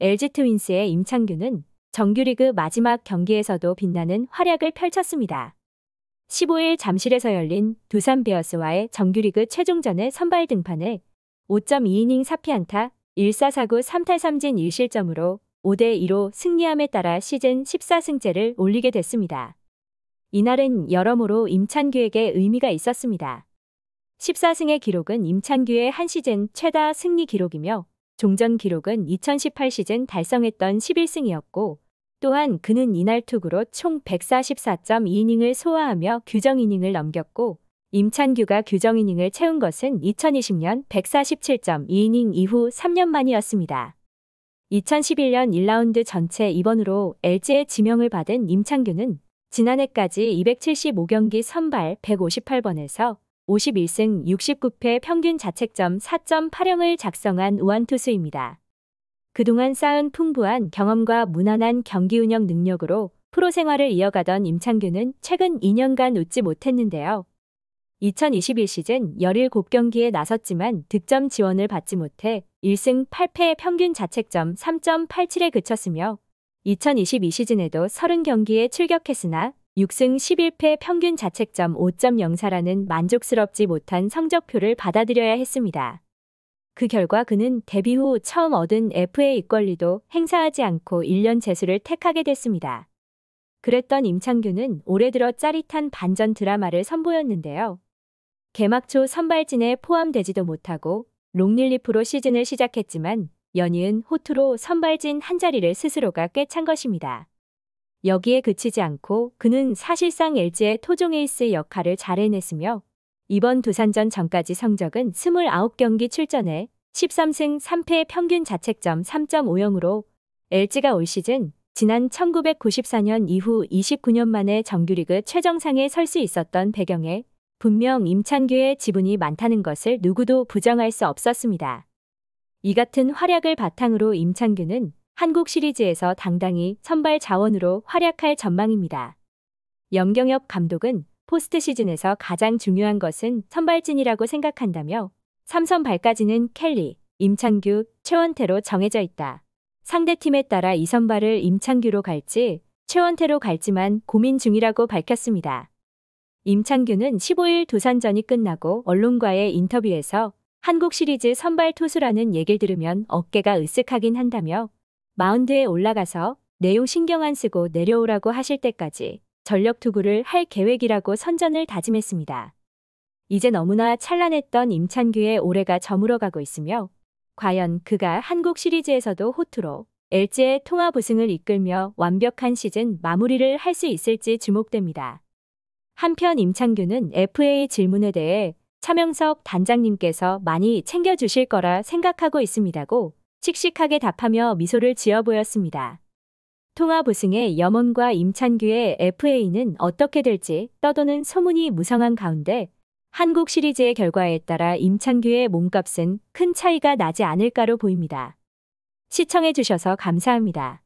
LG 트윈스의 임창규는 정규리그 마지막 경기에서도 빛나는 활약을 펼쳤습니다. 15일 잠실에서 열린 두산 베어스와의 정규리그 최종전의 선발 등판에 5.2이닝 4피안타 1사사구 3탈3진 1실점으로 5대2로 승리함에 따라 시즌 14승째를 올리게 됐습니다. 이날은 여러모로 임찬규에게 의미가 있었습니다. 14승의 기록은 임찬규의 한 시즌 최다 승리 기록이며 종전 기록은 2018 시즌 달성했던 11승이었고 또한 그는 이날 투구로 총 144.2이닝을 소화하며 규정 이닝을 넘겼고 임찬규가 규정 이닝을 채운 것은 2020년 147.2이닝 이후 3년 만이었습니다. 2011년 1라운드 전체 2번으로 LG의 지명을 받은 임창규는 지난해까지 275경기 선발 158번에서 51승 69패 평균 자책점 4 8 0을 작성한 우완투수입니다. 그동안 쌓은 풍부한 경험과 무난한 경기 운영 능력으로 프로 생활을 이어가던 임창규는 최근 2년간 웃지 못했는데요. 2021 시즌 17경기에 나섰지만 득점 지원을 받지 못해 1승 8패 평균 자책점 3.87에 그쳤으며 2022 시즌에도 30경기에 출격했으나 6승 11패 평균 자책점 5.04라는 만족스럽지 못한 성적표를 받아들여야 했습니다. 그 결과 그는 데뷔 후 처음 얻은 FA 이권리도 행사하지 않고 1년 재수를 택하게 됐습니다. 그랬던 임창규는 올해 들어 짜릿한 반전 드라마를 선보였는데요. 개막 초 선발진에 포함되지도 못하고 롱릴리프로 시즌을 시작했지만 연이은 호투로 선발진 한자리를 스스로가 꿰찬 것입니다. 여기에 그치지 않고 그는 사실상 LG의 토종 에이스 역할을 잘 해냈으며 이번 두산전 전까지 성적은 29경기 출전에 13승 3패 평균 자책점 3.50으로 LG가 올 시즌 지난 1994년 이후 29년 만에 정규리그 최정상에 설 수 있었던 배경에 분명 임찬규의 지분이 많다는 것을 누구도 부정할 수 없었습니다. 이 같은 활약을 바탕으로 임찬규는 한국 시리즈에서 당당히 선발 자원으로 활약할 전망입니다. 염경엽 감독은 포스트 시즌에서 가장 중요한 것은 선발진이라고 생각한다며 삼선발까지는 켈리, 임창규, 최원태로 정해져 있다. 상대팀에 따라 이 선발을 임창규로 갈지 최원태로 갈지만 고민 중이라고 밝혔습니다. 임창규는 15일 두산전이 끝나고 언론과의 인터뷰에서 한국 시리즈 선발 투수라는 얘기를 들으면 어깨가 으쓱하긴 한다며 마운드에 올라가서 내용 신경 안 쓰고 내려오라고 하실 때까지 전력 투구를 할 계획이라고 선전을 다짐했습니다. 이제 너무나 찬란했던 임찬규의 올해가 저물어가고 있으며 과연 그가 한국 시리즈에서도 호투로 LG의 통합 우승을 이끌며 완벽한 시즌 마무리를 할 수 있을지 주목됩니다. 한편 임창규는 FA 질문에 대해 차명석 단장님께서 많이 챙겨주실 거라 생각하고 있습니다고 씩씩하게 답하며 미소를 지어 보였습니다. 통합 우승의 염원과 임찬규의 FA는 어떻게 될지 떠도는 소문이 무성한 가운데 한국 시리즈의 결과에 따라 임찬규의 몸값은 큰 차이가 나지 않을까로 보입니다. 시청해주셔서 감사합니다.